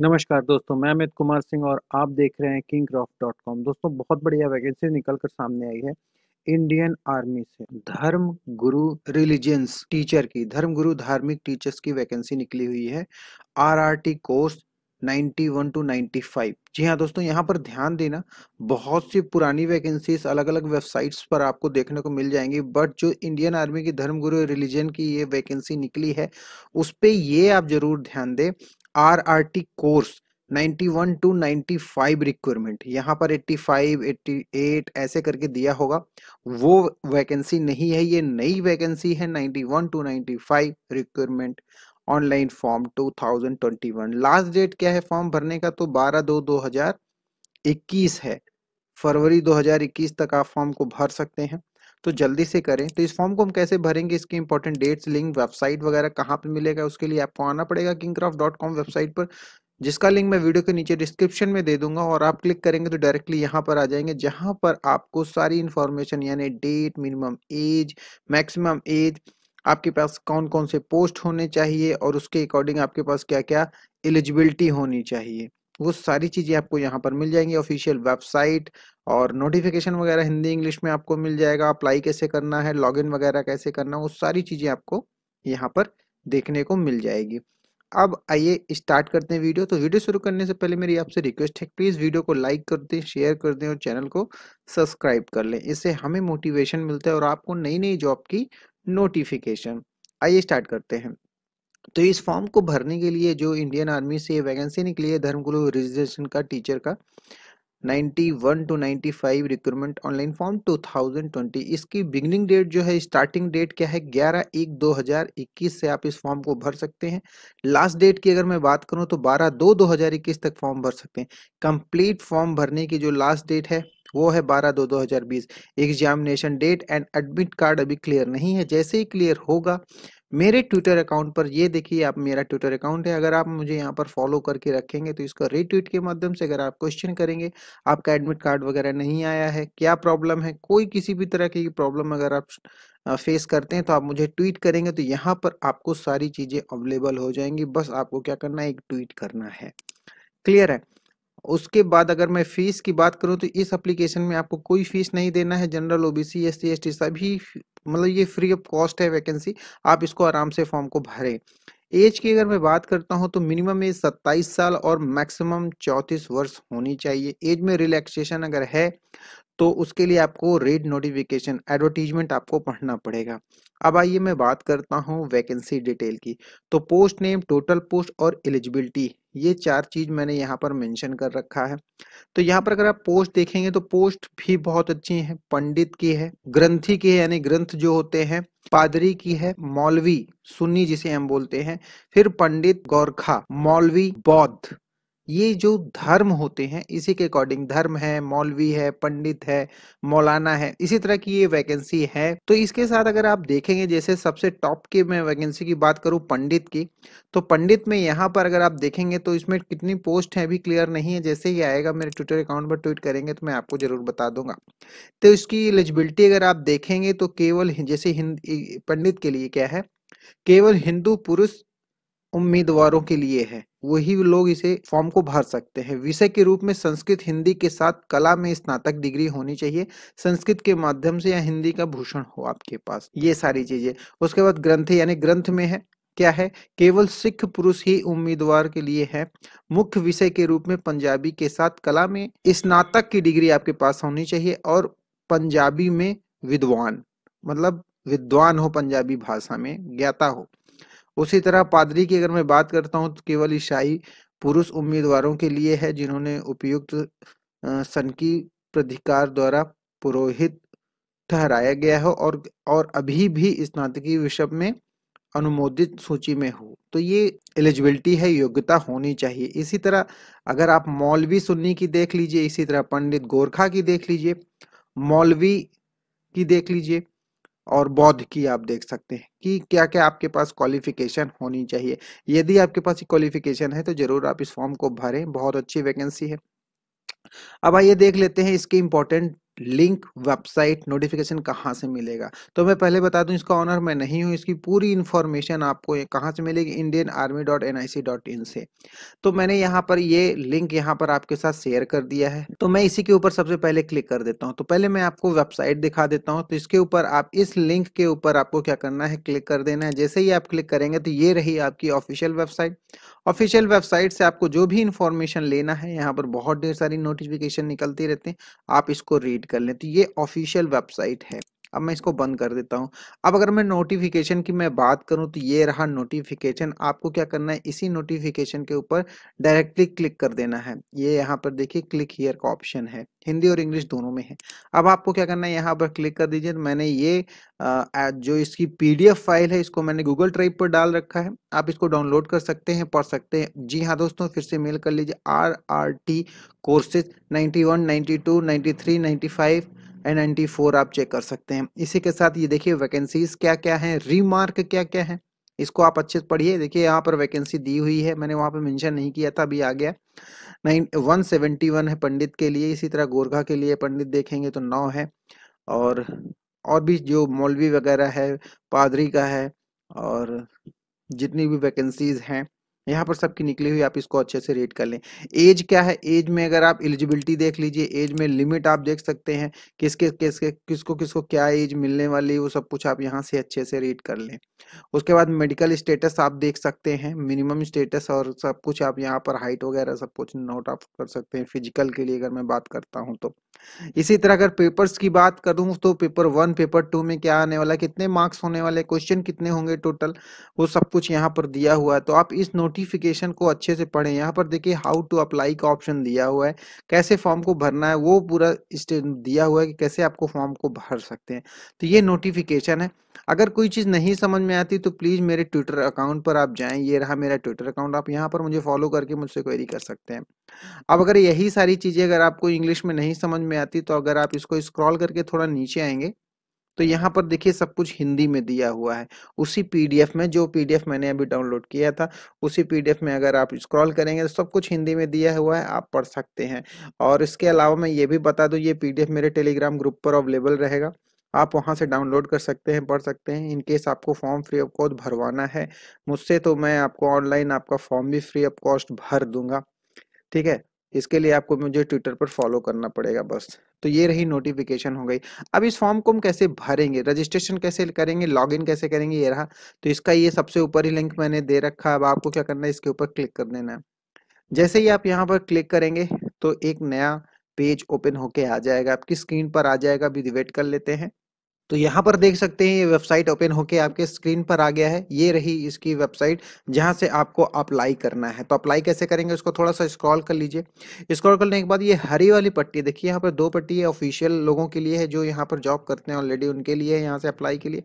नमस्कार दोस्तों मैं अमित कुमार सिंह और आप देख रहे हैं किंग डॉट कॉम दोस्तों बहुत बढ़िया वैकेंसी निकल कर सामने आई है इंडियन आर्मी से धर्म गुरु रिलीजियंस टीचर की धर्म गुरु धार्मिक टीचर्स की वैकेंसी निकली हुई है आरआरटी कोर्स 91 टू 95 जी हाँ दोस्तों यहाँ पर ध्यान देना बहुत सी पुरानी वैकेंसीज अलग अलग वेबसाइट्स पर आपको देखने को मिल जाएंगी बट जो इंडियन आर्मी की धर्मगुरु रिलीजन की ये वैकेंसी निकली है उस पर ये आप जरूर ध्यान दें R R T course 91 to 95 requirement यहाँ पर 85, 88 ऐसे करके दिया होगा वो वैकेंसी नहीं है ये नई वैकेंसी है 91 to 95 requirement online form 2021 last date क्या है फॉर्म भरने का तो 12 दो 2021 है फरवरी 2021 तक आप फॉर्म को भर सकते हैं तो जल्दी से करें तो इस फॉर्म को हम कैसे भरेंगे इसके इंपॉर्टेंट डेट्स लिंक वेबसाइट वगैरह कहाँ पर मिलेगा उसके लिए आपको आना पड़ेगा किंग वेबसाइट पर जिसका लिंक मैं वीडियो के नीचे डिस्क्रिप्शन में दे दूंगा और आप क्लिक करेंगे तो डायरेक्टली यहाँ पर आ जाएंगे जहां पर आपको सारी इन्फॉर्मेशन यानी date minimum age maximum age आपके पास कौन कौन से पोस्ट होने चाहिए और उसके अकॉर्डिंग आपके पास क्या क्या एलिजिबिलिटी होनी चाहिए वो सारी चीजें आपको यहाँ पर मिल जाएंगी ऑफिशियल वेबसाइट और नोटिफिकेशन वगैरह हिंदी इंग्लिश में आपको मिल जाएगा अप्लाई कैसे करना है लॉगिन वगैरह कैसे करना है वो सारी चीजें आपको यहाँ पर देखने को मिल जाएगी अब आइए स्टार्ट करते हैं वीडियो तो वीडियो शुरू करने से पहले मेरी आपसे रिक्वेस्ट है प्लीज़ वीडियो को लाइक कर दें शेयर कर दें और चैनल को सब्सक्राइब कर लें इससे हमें मोटिवेशन मिलता है और आपको नई नई जॉब की नोटिफिकेशन आइए स्टार्ट करते हैं तो इस फॉर्म को भरने के लिए जो इंडियन आर्मी से वैकेंसी निकली है धर्मगुरु रजिस्ट्रेशन का टीचर का 91 टू 95 रिक्रूटमेंट ऑनलाइन फॉर्म 2020 इसकी बिगनिंग डेट जो है स्टार्टिंग डेट क्या है 11 एक 2021 से आप इस फॉर्म को भर सकते हैं लास्ट डेट की अगर मैं बात करूं तो 12 दो 2021 तक फॉर्म भर सकते हैं कंप्लीट फॉर्म भरने की जो लास्ट डेट है वो है 12 दो 2020 examination date and admit card अभी क्लियर नहीं है जैसे ही क्लियर होगा मेरे ट्विटर अकाउंट पर ये देखिए आप मेरा ट्विटर अकाउंट है अगर आप मुझे यहाँ पर फॉलो करके रखेंगे तो इसको रीट्वीट के माध्यम से अगर आप क्वेश्चन करेंगे आपका एडमिट कार्ड वगैरह नहीं आया है क्या प्रॉब्लम है कोई किसी भी तरह की प्रॉब्लम अगर आप फेस करते हैं तो आप मुझे ट्वीट करेंगे तो यहाँ पर आपको सारी चीज़ें अवेलेबल हो जाएंगी बस आपको क्या करना है एक ट्वीट करना है क्लियर है उसके बाद अगर मैं फ़ीस की बात करूं तो इस एप्लीकेशन में आपको कोई फीस नहीं देना है जनरल ओबीसी एससी एसटी सभी मतलब ये फ्री ऑफ कॉस्ट है वैकेंसी आप इसको आराम से फॉर्म को भरें एज की अगर मैं बात करता हूं तो मिनिमम एज सत्ताईस साल और मैक्सिमम चौंतीस वर्ष होनी चाहिए एज में रिलैक्सेशन अगर है तो उसके लिए आपको रेड नोटिफिकेशन एडवर्टीजमेंट आपको पढ़ना पड़ेगा अब आइए मैं बात करता हूँ वैकेंसी डिटेल की तो पोस्ट नेम टोटल पोस्ट और एलिजिबिलिटी ये चार चीज़ मैंने यहाँ पर मेंशन कर रखा है तो यहाँ पर अगर आप पोस्ट देखेंगे तो पोस्ट भी बहुत अच्छी है पंडित की है ग्रंथी की है यानी ग्रंथ जो होते हैं पादरी की है मौलवी सुन्नी जिसे हम बोलते हैं फिर पंडित गोरखा मौलवी बौद्ध ये जो धर्म होते हैं इसी के अकॉर्डिंग धर्म है मौलवी है पंडित है मौलाना है इसी तरह की ये वैकेंसी है तो इसके साथ अगर आप देखेंगे जैसे सबसे टॉप के मैं वैकेंसी की बात करूं पंडित की तो पंडित में यहाँ पर अगर आप देखेंगे तो इसमें कितनी पोस्ट है अभी क्लियर नहीं है जैसे ही आएगा मेरे ट्विटर अकाउंट पर ट्वीट करेंगे तो मैं आपको जरूर बता दूंगा तो इसकी एलिजिबिलिटी अगर आप देखेंगे तो केवल जैसे पंडित के लिए क्या है केवल हिंदू पुरुष उम्मीदवारों के लिए है वही लोग इसे फॉर्म को भर सकते हैं विषय के रूप में संस्कृत हिंदी के साथ कला में स्नातक डिग्री होनी चाहिए संस्कृत के माध्यम से या हिंदी का भूषण हो आपके पास ये सारी चीजें उसके बाद ग्रंथ यानी ग्रंथ में है क्या है केवल सिख पुरुष ही उम्मीदवार के लिए है मुख्य विषय के रूप में पंजाबी के साथ कला में स्नातक की डिग्री आपके पास होनी चाहिए और पंजाबी में विद्वान मतलब विद्वान हो पंजाबी भाषा में ज्ञाता हो उसी तरह पादरी की अगर मैं बात करता हूँ तो केवल ईसाई पुरुष उम्मीदवारों के लिए है जिन्होंने उपयुक्त सनकी प्रधिकार द्वारा पुरोहित ठहराया गया हो और और अभी भी स्नातकीय विषय में अनुमोदित सूची में हो तो ये एलिजिबिलिटी है योग्यता होनी चाहिए इसी तरह अगर आप मौलवी सुन्नी की देख लीजिए इसी तरह पंडित गोरखा की देख लीजिए मौलवी की देख लीजिए और बौद्ध की आप देख सकते हैं कि क्या क्या आपके पास क्वालिफिकेशन होनी चाहिए यदि आपके पास क्वालिफिकेशन है तो जरूर आप इस फॉर्म को भरें बहुत अच्छी वैकेंसी है अब आइए देख लेते हैं इसके इंपॉर्टेंट लिंक वेबसाइट नोटिफिकेशन कहाँ से मिलेगा तो मैं पहले बता दूं इसका ऑनर मैं नहीं हूँ इसकी पूरी इन्फॉर्मेशन आपको कहाँ से मिलेगी Indian Army dot N I C dot in से तो मैंने यहाँ पर ये लिंक यहाँ पर आपके साथ शेयर कर दिया है तो मैं इसी के ऊपर सबसे पहले क्लिक कर देता हूँ तो पहले मैं आपको वेबसाइट दिखा देता हूँ तो इसके ऊपर आप इस लिंक के ऊपर आपको क्या करना है क्लिक कर देना है जैसे ही आप क्लिक करेंगे तो ये रही आपकी ऑफिशियल वेबसाइट ऑफिशियल वेबसाइट से आपको जो भी इन्फॉर्मेशन लेना है यहाँ पर बहुत ढेर सारी नोटिफिकेशन निकलती रहती है आप इसको रीड कर लें तो ये ऑफिशियल वेबसाइट है अब मैं इसको बंद कर देता हूँ अब अगर मैं नोटिफिकेशन की मैं बात करूँ तो ये रहा नोटिफिकेशन आपको क्या करना है इसी नोटिफिकेशन के ऊपर डायरेक्टली क्लिक कर देना है ये यहाँ पर देखिए क्लिक हियर का ऑप्शन है हिंदी और इंग्लिश दोनों में है अब आपको क्या करना है यहाँ पर क्लिक कर दीजिए तो मैंने ये जो इसकी पीडीएफ फाइल है इसको मैंने गूगल ड्राइव पर डाल रखा है आप इसको डाउनलोड कर सकते हैं पढ़ सकते हैं जी हाँ दोस्तों फिर से मेल कर लीजिए R R T courses ninety one ninety two ninety three ninety five N94 आप चेक कर सकते हैं इसी के साथ ये देखिए वैकेंसीज क्या क्या हैं रीमार्क क्या क्या है इसको आप अच्छे से पढ़िए देखिए यहाँ पर वैकेंसी दी हुई है मैंने वहाँ पे मेंशन नहीं किया था अभी आ गया नाइन वन सेवेंटी वन है पंडित के लिए इसी तरह गोरखा के लिए पंडित देखेंगे तो नौ है और और भी जो मौलवी वगैरह है पादरी का है और जितनी भी वैकेंसीज हैं यहाँ पर सबकी निकली हुई आप इसको अच्छे से रेड कर लें एज क्या है एज में अगर आप एलिजिबिलिटी देख लीजिए एज में लिमिट आप देख सकते हैं किसके किसके किसको किसको क्या एज मिलने वाली वो सब कुछ आप यहाँ से अच्छे से रेड कर लें उसके बाद मेडिकल स्टेटस आप देख सकते हैं मिनिमम स्टेटस और सब कुछ आप यहाँ पर हाइट वगैरह सब कुछ नोट आउट कर सकते हैं फिजिकल के लिए अगर मैं बात करता हूँ तो इसी तरह अगर पेपर्स की बात करूँ तो पेपर वन पेपर टू में क्या आने वाला कितने मार्क्स होने वाले क्वेश्चन कितने होंगे टोटल वो सब कुछ यहाँ पर दिया हुआ है तो आप इस नोट नोटिफिकेशन को अच्छे से पढ़ें यहाँ पर देखिए हाउ टू अप्लाई का ऑप्शन दिया हुआ है कैसे फॉर्म को भरना है वो पूरा दिया हुआ है कि कैसे आपको फॉर्म को भर सकते हैं तो ये नोटिफिकेशन है अगर कोई चीज़ नहीं समझ में आती तो प्लीज़ मेरे ट्विटर अकाउंट पर आप जाएँ ये रहा मेरा ट्विटर अकाउंट आप यहाँ पर मुझे फॉलो करके मुझसे क्वेरी कर सकते हैं अब अगर यही सारी चीज़ें अगर आपको इंग्लिश में नहीं समझ में आती तो अगर आप इसको स्क्रॉल करके थोड़ा नीचे आएंगे तो यहाँ पर देखिए सब कुछ हिंदी में दिया हुआ है उसी पीडीएफ में जो पीडीएफ मैंने अभी डाउनलोड किया था उसी पीडीएफ में अगर आप स्क्रॉल करेंगे तो सब कुछ हिंदी में दिया हुआ है आप पढ़ सकते हैं और इसके अलावा मैं ये भी बता दूँ ये पीडीएफ मेरे टेलीग्राम ग्रुप पर अवेलेबल रहेगा आप वहाँ से डाउनलोड कर सकते हैं पढ़ सकते हैं इन केस आपको फॉर्म फ्री ऑफ कॉस्ट भरवाना है मुझसे तो मैं आपको ऑनलाइन आपका फॉर्म भी फ्री ऑफ कॉस्ट भर दूंगा ठीक है इसके लिए आपको मुझे ट्विटर पर फॉलो करना पड़ेगा बस तो ये रही नोटिफिकेशन हो गई अब इस फॉर्म को हम कैसे भरेंगे रजिस्ट्रेशन कैसे करेंगे लॉगिन कैसे करेंगे ये रहा तो इसका ये सबसे ऊपर ही लिंक मैंने दे रखा अब आपको क्या करना है इसके ऊपर क्लिक कर देना है जैसे ही आप यहाँ पर क्लिक करेंगे तो एक नया पेज ओपन होके आ जाएगा आपकी स्क्रीन पर आ जाएगा अभी वेट कर लेते हैं तो यहाँ पर देख सकते हैं ये वेबसाइट ओपन होके आपके स्क्रीन पर आ गया है ये रही इसकी वेबसाइट जहाँ से आपको अप्लाई करना है तो अप्लाई कैसे करेंगे उसको थोड़ा सा स्क्रॉल कर लीजिए स्क्रॉल करने के बाद ये हरी वाली पट्टी देखिए यहाँ पर दो पट्टी है ऑफिशियल लोगों के लिए है जो यहाँ पर जॉब करते हैं ऑलरेडी उनके लिए है यहाँ से अप्लाई के लिए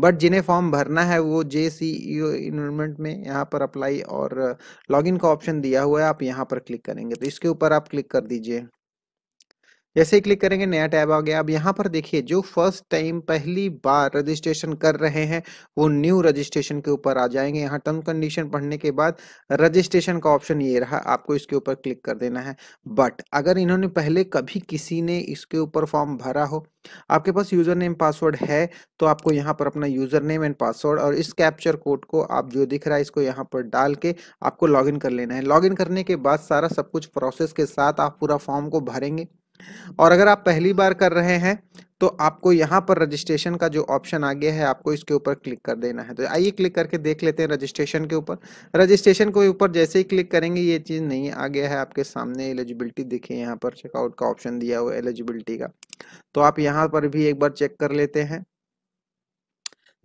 बट जिन्हें फॉर्म भरना है वो जे सी इन्वायरमेंट में यहाँ पर अप्लाई और लॉग का ऑप्शन दिया हुआ है आप यहाँ पर क्लिक करेंगे तो इसके ऊपर आप क्लिक कर दीजिए जैसे ही क्लिक करेंगे नया टैब आ गया अब यहाँ पर देखिए जो फर्स्ट टाइम पहली बार रजिस्ट्रेशन कर रहे हैं वो न्यू रजिस्ट्रेशन के ऊपर आ जाएंगे यहाँ टर्म कंडीशन पढ़ने के बाद रजिस्ट्रेशन का ऑप्शन ये रहा आपको इसके ऊपर क्लिक कर देना है बट अगर इन्होंने पहले कभी किसी ने इसके ऊपर फॉर्म भरा हो आपके पास यूजर नेम पासवर्ड है तो आपको यहाँ पर अपना यूजर नेम एंड पासवर्ड और इस कैप्चर कोड को आप जो दिख रहा है इसको यहाँ पर डाल के आपको लॉग कर लेना है लॉग करने के बाद सारा सब कुछ प्रोसेस के साथ आप पूरा फॉर्म को भरेंगे और अगर आप पहली बार कर रहे हैं तो आपको यहाँ पर रजिस्ट्रेशन का जो ऑप्शन आ गया है आपको इसके ऊपर क्लिक कर देना है तो आइए क्लिक करके देख लेते हैं रजिस्ट्रेशन के ऊपर रजिस्ट्रेशन के ऊपर जैसे ही क्लिक करेंगे ये चीज़ नहीं आ गया है आपके सामने एलिजिबिलिटी देखिए यहाँ पर चेकआउट का ऑप्शन दिया हुआ एलिजिबिलिटी का तो आप यहाँ पर भी एक बार चेक कर लेते हैं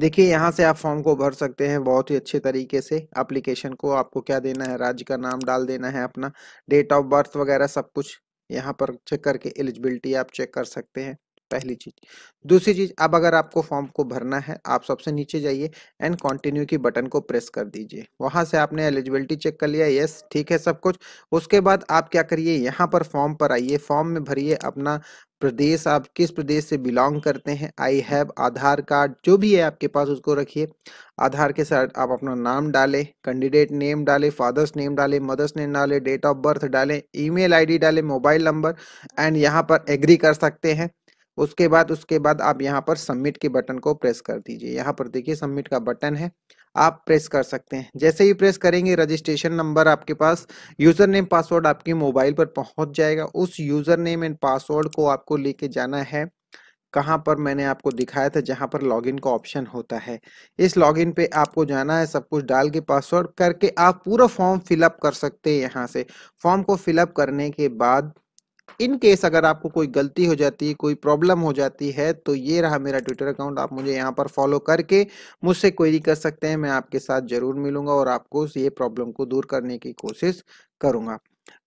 देखिए यहाँ से आप फॉर्म को भर सकते हैं बहुत ही अच्छे तरीके से एप्लीकेशन को आपको क्या देना है राज्य का नाम डाल देना है अपना डेट ऑफ बर्थ वगैरह सब कुछ यहाँ पर चेक करके एलिजिबिलिटी आप चेक कर सकते हैं पहली चीज दूसरी चीज अब अगर आपको फॉर्म को भरना है आप सबसे नीचे जाइए एंड कंटिन्यू की बटन को प्रेस कर दीजिए वहां से आपने एलिजिबिलिटी चेक कर लिया यस ठीक है सब कुछ उसके बाद आप क्या करिए यहाँ पर फॉर्म पर आइए फॉर्म में भरिए अपना प्रदेश आप किस प्रदेश से बिलोंग करते हैं आई हैव आधार कार्ड जो भी है आपके पास उसको रखिए आधार के साथ आप अपना नाम डालें कैंडिडेट नेम डालें फादर्स नेम डालें मदर्स नेम डालें डेट ऑफ बर्थ डालें ईमेल आईडी डालें मोबाइल नंबर एंड यहाँ पर एग्री कर सकते हैं उसके बाद उसके बाद आप यहाँ पर सबमिट के बटन को प्रेस कर दीजिए यहाँ पर देखिए सबमिट का बटन है आप प्रेस कर सकते हैं जैसे ही प्रेस करेंगे रजिस्ट्रेशन नंबर आपके पास यूजर नेम पासवर्ड आपके मोबाइल पर पहुंच जाएगा उस यूजर नेम एंड पासवर्ड को आपको लेके जाना है कहाँ पर मैंने आपको दिखाया था जहाँ पर लॉगिन का ऑप्शन होता है इस लॉगिन पे आपको जाना है सब कुछ डाल के पासवर्ड करके आप पूरा फॉर्म फिलअप कर सकते हैं यहाँ से फॉर्म को फिलअप करने के बाद इन केस अगर आपको कोई गलती हो जाती है कोई प्रॉब्लम हो जाती है तो ये रहा मेरा ट्विटर अकाउंट आप मुझे यहाँ पर फॉलो करके मुझसे क्वेरी कर सकते हैं मैं आपके साथ जरूर मिलूंगा और आपको ये प्रॉब्लम को दूर करने की कोशिश करूंगा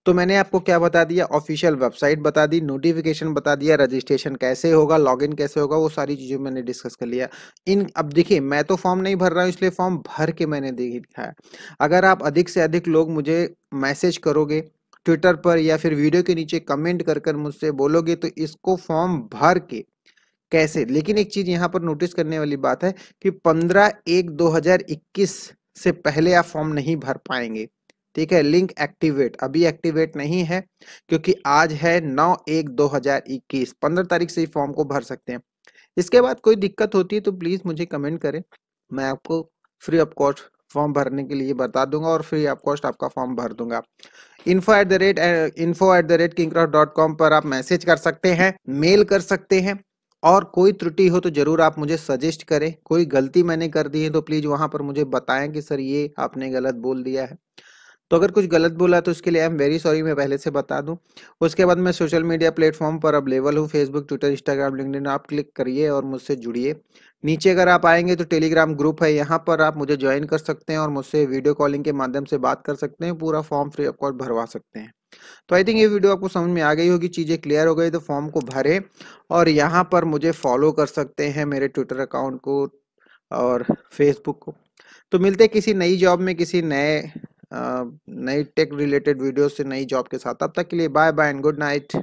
तो मैंने आपको क्या बता दिया ऑफिशियल वेबसाइट बता दी नोटिफिकेशन बता दिया रजिस्ट्रेशन कैसे होगा लॉगिन कैसे होगा वो सारी चीज़ें मैंने डिस्कस कर लिया इन अब देखिए मैं तो फॉर्म नहीं भर रहा हूँ इसलिए फॉर्म भर के मैंने दिखाया अगर आप अधिक से अधिक लोग मुझे मैसेज करोगे ट्विटर पर या फिर वीडियो के नीचे कमेंट कर कर मुझसे बोलोगे तो इसको फॉर्म भर के कैसे लेकिन एक चीज यहाँ पर नोटिस करने वाली बात है कि 15 एक 2021 से पहले आप फॉर्म नहीं भर पाएंगे ठीक है लिंक एक्टिवेट अभी एक्टिवेट नहीं है क्योंकि आज है 9 एक 2021 15 तारीख से ही फॉर्म को भर सकते हैं इसके बाद कोई दिक्कत होती है तो प्लीज मुझे कमेंट करें मैं आपको फ्री ऑफ कॉस्ट फॉर्म भरने के लिए बता दूंगा और फ्री ऑफ कॉस्ट आपका फॉर्म भर दूंगा info at the rate info at the rate Kingcross dot com पर आप मैसेज कर सकते हैं मेल कर सकते हैं और कोई त्रुटि हो तो जरूर आप मुझे सजेस्ट करें कोई गलती मैंने कर दी है तो प्लीज वहां पर मुझे बताएं कि सर ये आपने गलत बोल दिया है तो अगर कुछ गलत बोला तो उसके लिए आई एम वेरी सॉरी मैं पहले से बता दूं उसके बाद मैं सोशल मीडिया प्लेटफॉर्म पर अवेलेबल हूँ फेसबुक ट्विटर इंस्टाग्राम लिंक आप क्लिक करिए और मुझसे जुड़िए नीचे अगर आप आएंगे तो टेलीग्राम ग्रुप है यहाँ पर आप मुझे ज्वाइन कर सकते हैं और मुझसे वीडियो कॉलिंग के माध्यम से बात कर सकते हैं पूरा फॉर्म फ्री ऑफ कॉस्ट भरवा सकते हैं तो आई थिंक ये वीडियो आपको समझ में आ गई होगी चीज़ें क्लियर हो गई तो फॉर्म को भरे और यहाँ पर मुझे फॉलो कर सकते हैं मेरे ट्विटर अकाउंट को और फेसबुक को तो मिलते किसी नई जॉब में किसी नए नई टेक रिलेटेड वीडियो से नई जॉब के साथ अब तक के लिए bye bye and good night